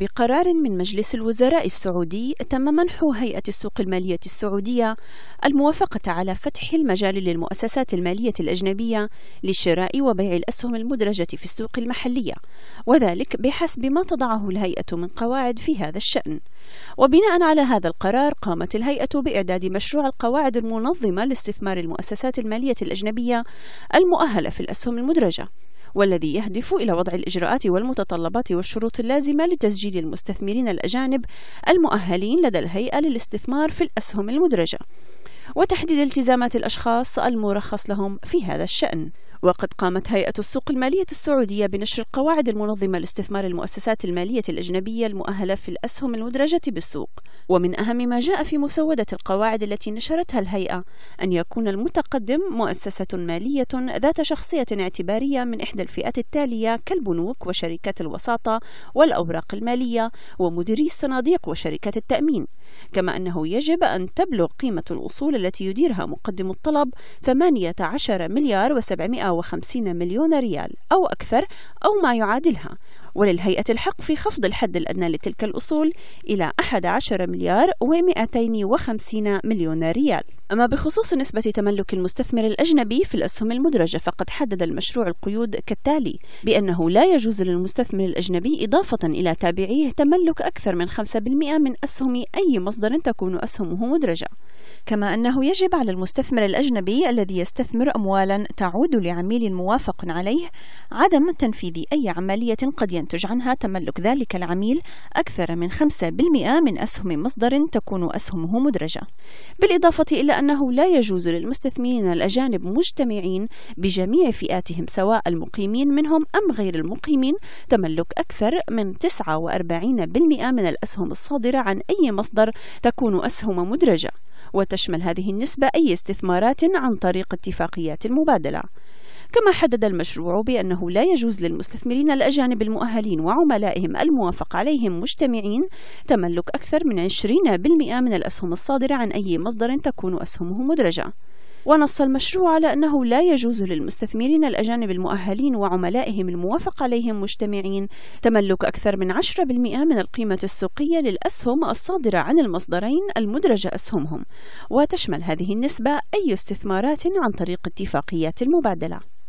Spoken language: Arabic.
بقرار من مجلس الوزراء السعودي تم منح هيئة السوق المالية السعودية الموافقة على فتح المجال للمؤسسات المالية الأجنبية لشراء وبيع الأسهم المدرجة في السوق المحلية وذلك بحسب ما تضعه الهيئة من قواعد في هذا الشأن وبناء على هذا القرار قامت الهيئة بإعداد مشروع القواعد المنظمة لاستثمار المؤسسات المالية الأجنبية المؤهلة في الأسهم المدرجة والذي يهدف إلى وضع الإجراءات والمتطلبات والشروط اللازمة لتسجيل المستثمرين الأجانب المؤهلين لدى الهيئة للاستثمار في الأسهم المدرجة وتحديد التزامات الأشخاص المرخص لهم في هذا الشأن وقد قامت هيئة السوق المالية السعودية بنشر القواعد المنظمة لاستثمار المؤسسات المالية الأجنبية المؤهلة في الأسهم المدرجة بالسوق ومن أهم ما جاء في مسودة القواعد التي نشرتها الهيئة أن يكون المتقدم مؤسسة مالية ذات شخصية اعتبارية من إحدى الفئات التالية كالبنوك وشركات الوساطة والأوراق المالية ومديري الصناديق وشركات التأمين كما أنه يجب أن تبلغ قيمة الأصول التي يديرها مقدم الطلب 18 مليار و700 150 مليون ريال أو أكثر أو ما يعادلها وللهيئة الحق في خفض الحد الأدنى لتلك الأصول إلى 11 مليار و250 مليون ريال أما بخصوص نسبة تملك المستثمر الأجنبي في الأسهم المدرجة فقد حدد المشروع القيود كالتالي بأنه لا يجوز للمستثمر الأجنبي إضافة إلى تابعيه تملك أكثر من 5% من أسهم أي مصدر تكون أسهمه مدرجة كما أنه يجب على المستثمر الأجنبي الذي يستثمر أموالا تعود لعميل موافق عليه عدم تنفيذ أي عملية قد ينتج عنها تملك ذلك العميل أكثر من 5% من أسهم مصدر تكون أسهمه مدرجة بالإضافة إلى أنه لا يجوز للمستثمرين الأجانب مجتمعين بجميع فئاتهم سواء المقيمين منهم أم غير المقيمين تملك أكثر من 49% من الأسهم الصادرة عن أي مصدر تكون أسهم مدرجة وتشمل هذه النسبة أي استثمارات عن طريق اتفاقيات المبادلة كما حدد المشروع بأنه لا يجوز للمستثمرين الأجانب المؤهلين وعملائهم الموافق عليهم مجتمعين تملك أكثر من 20% من الأسهم الصادرة عن أي مصدر تكون أسهمه مدرجة ونص المشروع على أنه لا يجوز للمستثمرين الأجانب المؤهلين وعملائهم الموافق عليهم مجتمعين تملك أكثر من 10% من القيمة السوقية للأسهم الصادرة عن المصدرين المدرجة أسهمهم وتشمل هذه النسبة أي استثمارات عن طريق اتفاقيات المبادلة